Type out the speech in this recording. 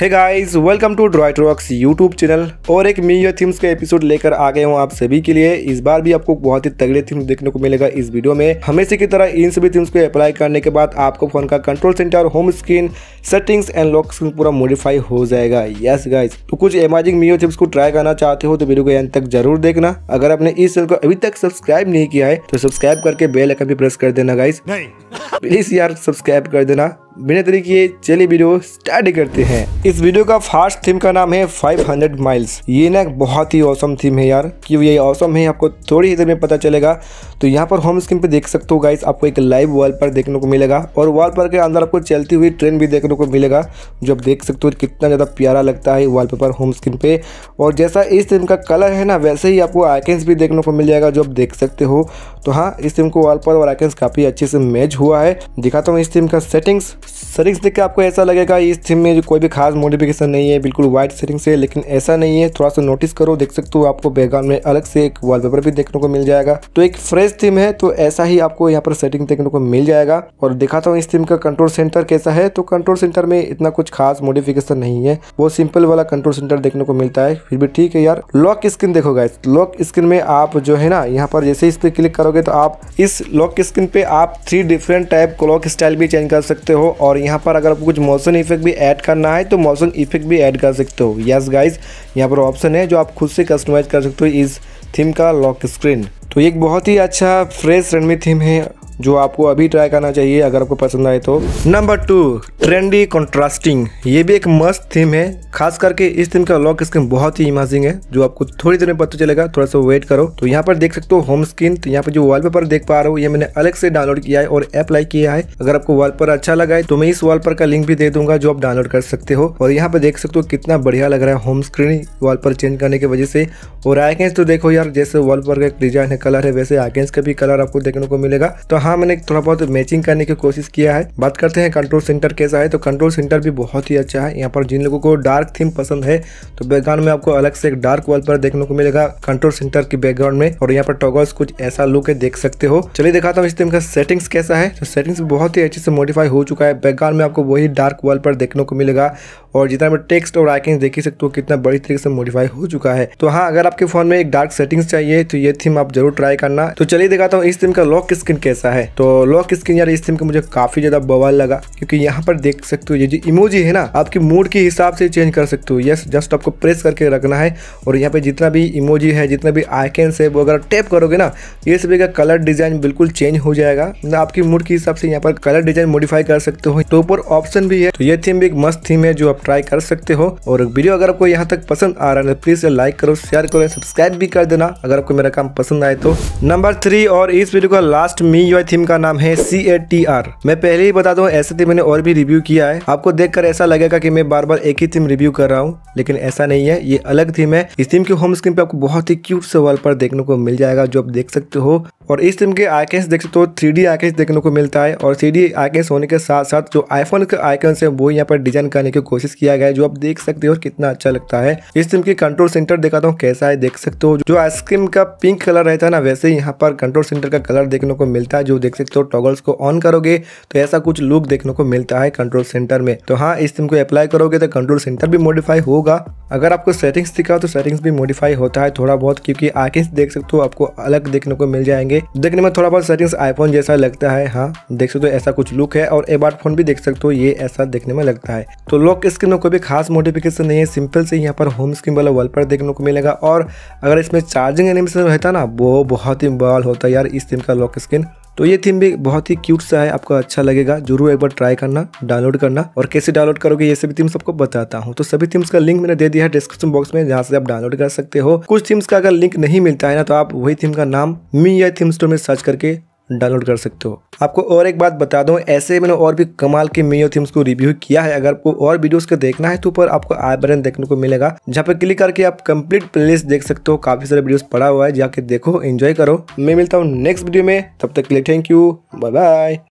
hey guys welcome to droid rocks YouTube channel और एक MIUI themes का episode लेकर आ गए हूँ आप सभी के लिए इस बार भी आपको बहुत ही तगड़े थीम्स देखने को मिलेगा इस वीडियो में हमेशा की तरह इन सभी थीम्स को अप्लाई करने के बाद आपको फोन का control centre home screen settings and lock screen पूरा मॉडिफाई हो जाएगा यस गाइज तो कुछ अमेजिंग मीयो थीम्स को ट्राई करना चाहते हो तो वीडियो को एंड तक जरूर देखना अगर आपने इस चैनल को अभी तक सब्सक्राइब नहीं किया है तो सब्सक्राइब करके बेलकन भी प्रेस कर देना गाइज प्लीज यार सब्सक्राइब कर देना बिना तरीके चले चलिए वीडियो स्टार्ट करते हैं इस वीडियो का फर्स्ट थीम का नाम है 500 माइल्स ये ना बहुत ही औसम थीम है यार क्यों ये औसम है आपको थोड़ी ही देर में पता चलेगा तो यहाँ पर होम स्क्रीन पे देख सकते हो गाइस आपको एक लाइव वॉल पर देखने को मिलेगा और वॉल पर के अंदर आपको चलती हुई ट्रेन भी देखने को मिलेगा जो आप देख सकते हो कितना ज़्यादा प्यारा लगता है वॉल पेपर होम स्क्रीन पे और जैसा इस थीम का कलर है ना वैसे ही आपको आइकेंस भी देखने को मिल जाएगा जो आप देख सकते हो तो हाँ इस थीम को वॉल पर और आइकेंस काफ़ी अच्छे से मैच हुआ है दिखाता हूँ इस थीम का सेटिंग्स सेटिंग्स देख के आपको ऐसा लगेगा इस थीम में जो कोई भी खास मॉडिफिकेशन नहीं है बिल्कुल वाइट सेटिंग्स है लेकिन ऐसा नहीं है थोड़ा सा नोटिस करो देख सकते हो आपको बैकग्राउंड में अलग से एक वॉलपेपर भी देखने को मिल जाएगा तो एक फ्रेश थीम है तो ऐसा ही आपको यहाँ पर सेटिंग देखने को मिल जाएगा और दिखाता हूँ इस थीम का कंट्रोल सेंटर कैसा है तो कंट्रोल सेंटर में इतना कुछ खास मॉडिफिकेशन नहीं है वो सिंपल वाला कंट्रोल सेंटर देखने को मिलता है फिर भी ठीक है यार लॉक स्क्रीन देखोगा लॉक स्क्रीन में आप जो है ना यहाँ पर जैसे इस पर क्लिक करोगे तो आप इस लॉक स्क्रीन पे आप three different type clock style भी चेंज कर सकते हो और यहाँ पर अगर आपको कुछ मौसम इफेक्ट भी ऐड करना है तो मौसम इफेक्ट भी ऐड कर सकते हो यस गाइज यहाँ पर ऑप्शन है जो आप खुद से कस्टमाइज कर सकते हो इस थीम का लॉक स्क्रीन तो एक बहुत ही अच्छा फ्रेश रेडमी थीम है जो आपको अभी ट्राई करना चाहिए अगर आपको पसंद आए तो नंबर टू ट्रेंडी कॉन्ट्रास्टिंग ये भी एक मस्त थीम है खास करके इस थीम का लॉक स्क्रीन बहुत ही इमेजिंग है जो आपको थोड़ी देर में पता चलेगा थोड़ा सा वेट करो तो यहाँ पर देख सकते हो होम स्क्रीन तो यहाँ पर जो पेपर देख पा रहा हूँ ये मैंने अलग से डाउनलोड किया है और अप्लाई किया है अगर आपको वॉलपेपर अच्छा लगा है तो मैं इस वॉलपेपर का लिंक भी दे दूंगा जो आप डाउनलोड कर सकते हो और यहाँ पर देख सकते हो कितना बढ़िया लग रहा है होम स्क्रीन वॉलपेपर चेंज करने की वजह से और आइकेंस तो देखो यार जैसे वॉलपेपर का डिजाइन है कलर है वैसे आइकेंस का भी कलर आपको देखने को मिलेगा तो हाँ यहाँ मैंने थोड़ा बहुत मैचिंग करने की कोशिश किया है बात करते हैं कंट्रोल सेंटर कैसा है तो कंट्रोल सेंटर भी बहुत ही अच्छा है यहाँ पर जिन लोगों को डार्क थीम पसंद है तो बैकग्राउंड में आपको अलग से एक डार्क वॉल पर देखने को मिलेगा कंट्रोल सेंटर की बैकग्राउंड में और यहाँ पर टॉगल्स कुछ ऐसा लुक है देख सकते हो चलिए दिखाता हूँ इस टीम का सेटिंग्स कैसा है तो सेटिंग्स बहुत ही अच्छे से मॉडिफाई हो चुका है बैकग्राउंड में आपको वही डार्क वॉल पर देखने को मिलेगा और जितना मैं टेक्स्ट और आइकन देख ही सकते हो कितना बड़ी तरीके से मॉडिफाई हो चुका है तो हाँ अगर आपके फोन में एक डार्क सेटिंग्स चाहिए तो ये थीम आप जरूर ट्राई करना तो चलिए दिखाता हूँ इस थीम का लॉक स्क्रीन कैसा है है तो लॉक स्क्रीन यार इस थीम का मुझे काफी ज्यादा बवाल लगा क्योंकि यहाँ पर देख सकते हो ये जो इमोजी है ना आपके मूड के हिसाब से चेंज कर सकते हो यस जस्ट आपको प्रेस करके रखना है और यहाँ पे जितना भी इमोजी है जितना भी आइकन है वो अगर टैप करोगे ना ये सभी का कलर डिजाइन बिल्कुल चेंज हो जाएगा आपके मूड के हिसाब से यहाँ पर कलर डिजाइन मॉडिफाई कर सकते हो तो ऊपर ऑप्शन भी है तो ये थीम भी एक मस्त थीम है जो आप ट्राई कर सकते हो और वीडियो अगर आपको यहाँ तक पसंद आ रहा है तो प्लीज लाइक करो शेयर करो सब्सक्राइब भी कर देना अगर आपको मेरा काम पसंद आए तो नंबर थ्री और इस वीडियो का लास्ट मी यू थीम का नाम है सी ए टी आर मैं पहले ही बता दू ऐसे थीम मैंने और भी रिव्यू किया है आपको देखकर ऐसा लगेगा कि मैं बार बार एक ही थीम रिव्यू कर रहा हूँ लेकिन ऐसा नहीं है ये अलग थीम है इस थीम के होम स्क्रीन पे आपको बहुत ही क्यूट से वॉल पर देखने को मिल जाएगा जो आप देख सकते हो और इस थीम के आइकन्स देख सकते हो थ्री डी आइकन्स देखने को मिलता है और थ्री डी होने के साथ साथ जो आईफोन के आइकन्स है वो यहाँ पर डिजाइन करने की कोशिश किया गया है जो आप देख सकते हो कितना अच्छा लगता है इस थीम के कंट्रोल सेंटर दिखाता हूँ कैसा है देख सकते हो जो आइसक्रीम का पिंक कलर रहता है ना वैसे यहाँ पर कंट्रोल सेंटर का कलर देखने को मिलता है जो देख सकते हो टॉगल्स को ऑन करोगे तो ऐसा कुछ लुक देखने को मिलता है कंट्रोल सेंटर में तो हाँ इस थीम को अप्लाई करोगे तो कंट्रोल सेंटर भी मॉडिफाई होगा अगर आपको सेटिंग्स दिखा तो सेटिंग्स भी मॉडिफाई होता है थोड़ा बहुत क्योंकि आइकन्स देख सकते हो आपको अलग देखने को मिल जाएंगे देखने में थोड़ा बहुत सेटिंग्स आईफोन जैसा लगता है हाँ देख सकते हो ऐसा कुछ लुक है और एबार्ट फोन भी देख सकते हो ये ऐसा देखने में लगता है तो लॉक स्क्रीन में कोई भी खास मॉडिफिकेशन नहीं है सिंपल से यहाँ पर होम स्क्रीन वाला पर देखने को मिलेगा और अगर इसमें चार्जिंग एनिमेशन रहता ना वो बहुत ही बवाल होता है यार इस सिम का लॉक स्क्रीन तो ये थीम भी बहुत ही क्यूट सा है आपको अच्छा लगेगा जरूर एक बार ट्राई करना डाउनलोड करना और कैसे डाउनलोड करोगे ये सभी थीम्स आपको बताता हूँ तो सभी थीम्स का लिंक मैंने दे दिया है डिस्क्रिप्शन बॉक्स में जहाँ से आप डाउनलोड कर सकते हो कुछ थीम्स का अगर लिंक नहीं मिलता है ना तो आप वही थीम का नाम मी या थीम स्टोर में सर्च करके डाउनलोड कर सकते हो आपको और एक बात बता दूं ऐसे मैंने और भी कमाल के मेयो थीम्स को रिव्यू किया है अगर आपको और वीडियोस के देखना है तो ऊपर आपको आई बटन देखने को मिलेगा जहाँ पे क्लिक करके आप कंप्लीट प्लेलिस्ट देख सकते हो काफी सारे वीडियोस पड़ा हुआ है जाके देखो एंजॉय करो मैं मिलता हूँ नेक्स्ट वीडियो में तब तक के लिए थैंक यू बाय बाय